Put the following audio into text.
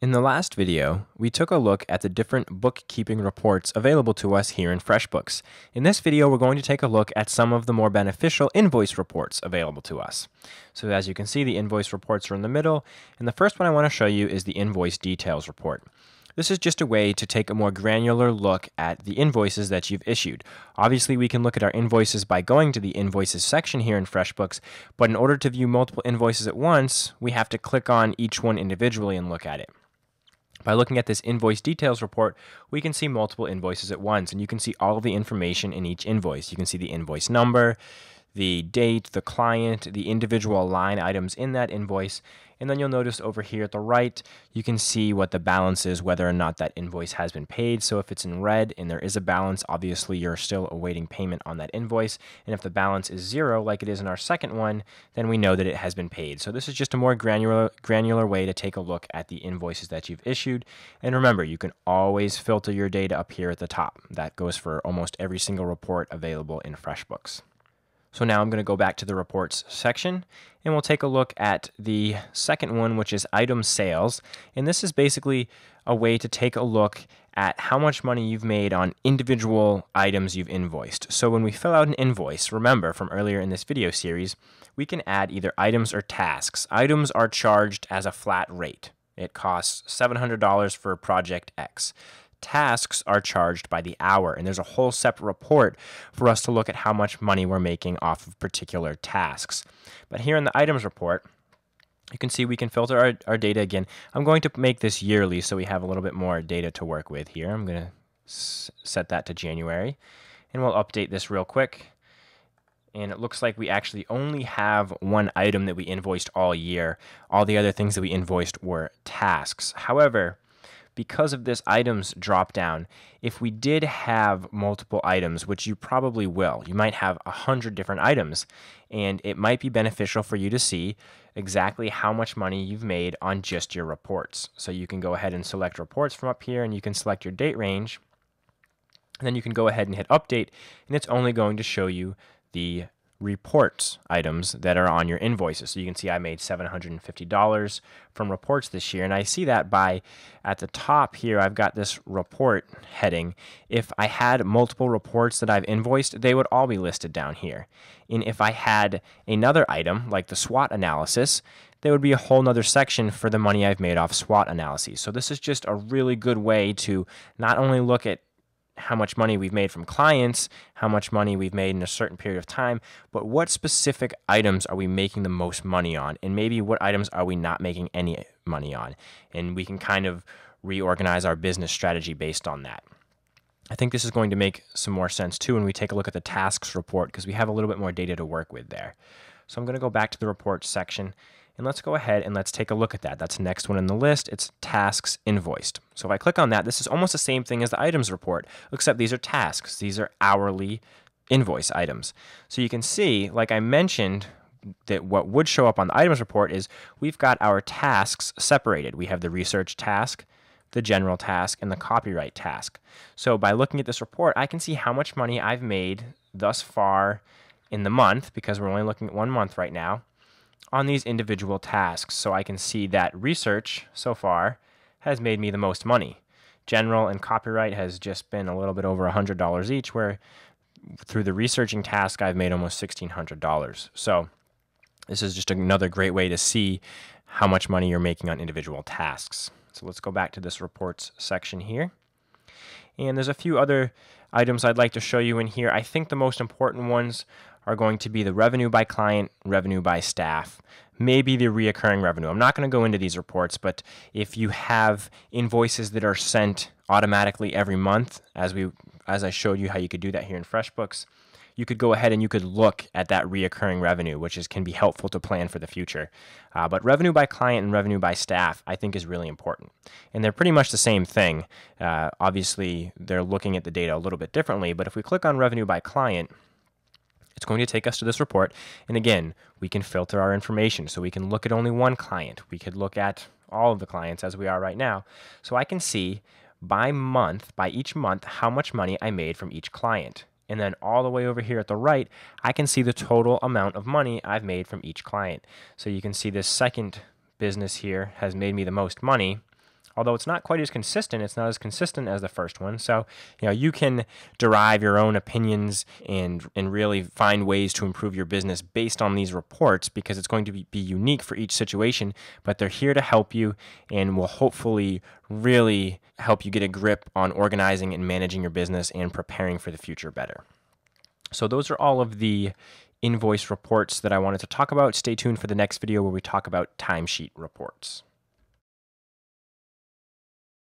In the last video, we took a look at the different bookkeeping reports available to us here in FreshBooks. In this video, we're going to take a look at some of the more beneficial invoice reports available to us. So as you can see, the invoice reports are in the middle, and the first one I want to show you is the invoice details report. This is just a way to take a more granular look at the invoices that you've issued. Obviously, we can look at our invoices by going to the invoices section here in FreshBooks, but in order to view multiple invoices at once, we have to click on each one individually and look at it. By looking at this invoice details report, we can see multiple invoices at once, and you can see all of the information in each invoice. You can see the invoice number, the date, the client, the individual line items in that invoice. And then you'll notice over here at the right, you can see what the balance is, whether or not that invoice has been paid. So if it's in red and there is a balance, obviously you're still awaiting payment on that invoice. And if the balance is zero, like it is in our second one, then we know that it has been paid. So this is just a more granular, granular way to take a look at the invoices that you've issued. And remember, you can always filter your data up here at the top. That goes for almost every single report available in FreshBooks. So now I'm going to go back to the reports section and we'll take a look at the second one, which is item sales. And this is basically a way to take a look at how much money you've made on individual items you've invoiced. So when we fill out an invoice, remember from earlier in this video series, we can add either items or tasks. Items are charged as a flat rate. It costs $700 for project X tasks are charged by the hour. And there's a whole separate report for us to look at how much money we're making off of particular tasks. But here in the items report, you can see we can filter our, our data again. I'm going to make this yearly so we have a little bit more data to work with here. I'm going to set that to January. And we'll update this real quick. And it looks like we actually only have one item that we invoiced all year. All the other things that we invoiced were tasks. However, because of this items drop down, if we did have multiple items, which you probably will, you might have a hundred different items, and it might be beneficial for you to see exactly how much money you've made on just your reports. So you can go ahead and select reports from up here and you can select your date range. And then you can go ahead and hit update, and it's only going to show you the reports items that are on your invoices. So you can see I made $750 from reports this year. And I see that by at the top here, I've got this report heading. If I had multiple reports that I've invoiced, they would all be listed down here. And if I had another item like the SWOT analysis, there would be a whole nother section for the money I've made off SWOT analyses. So this is just a really good way to not only look at how much money we've made from clients, how much money we've made in a certain period of time, but what specific items are we making the most money on? And maybe what items are we not making any money on? And we can kind of reorganize our business strategy based on that. I think this is going to make some more sense too when we take a look at the tasks report because we have a little bit more data to work with there. So I'm going to go back to the report section and let's go ahead and let's take a look at that. That's next one in the list. It's tasks invoiced. So if I click on that, this is almost the same thing as the items report, except these are tasks. These are hourly invoice items. So you can see, like I mentioned, that what would show up on the items report is we've got our tasks separated. We have the research task, the general task, and the copyright task. So by looking at this report, I can see how much money I've made thus far in the month because we're only looking at one month right now on these individual tasks so I can see that research so far has made me the most money. General and copyright has just been a little bit over $100 each, where through the researching task, I've made almost $1,600. So this is just another great way to see how much money you're making on individual tasks. So let's go back to this reports section here. And there's a few other items I'd like to show you in here. I think the most important ones are going to be the revenue by client, revenue by staff, maybe the reoccurring revenue. I'm not going to go into these reports, but if you have invoices that are sent automatically every month, as we as I showed you how you could do that here in FreshBooks, you could go ahead and you could look at that reoccurring revenue, which is can be helpful to plan for the future. Uh, but revenue by client and revenue by staff, I think, is really important, and they're pretty much the same thing. Uh, obviously, they're looking at the data a little bit differently, but if we click on revenue by client it's going to take us to this report. And again, we can filter our information. So we can look at only one client. We could look at all of the clients as we are right now. So I can see by month, by each month, how much money I made from each client. And then all the way over here at the right, I can see the total amount of money I've made from each client. So you can see this second business here has made me the most money although it's not quite as consistent. It's not as consistent as the first one. So, you know, you can derive your own opinions and and really find ways to improve your business based on these reports because it's going to be, be unique for each situation, but they're here to help you and will hopefully really help you get a grip on organizing and managing your business and preparing for the future better. So those are all of the invoice reports that I wanted to talk about. Stay tuned for the next video where we talk about timesheet reports.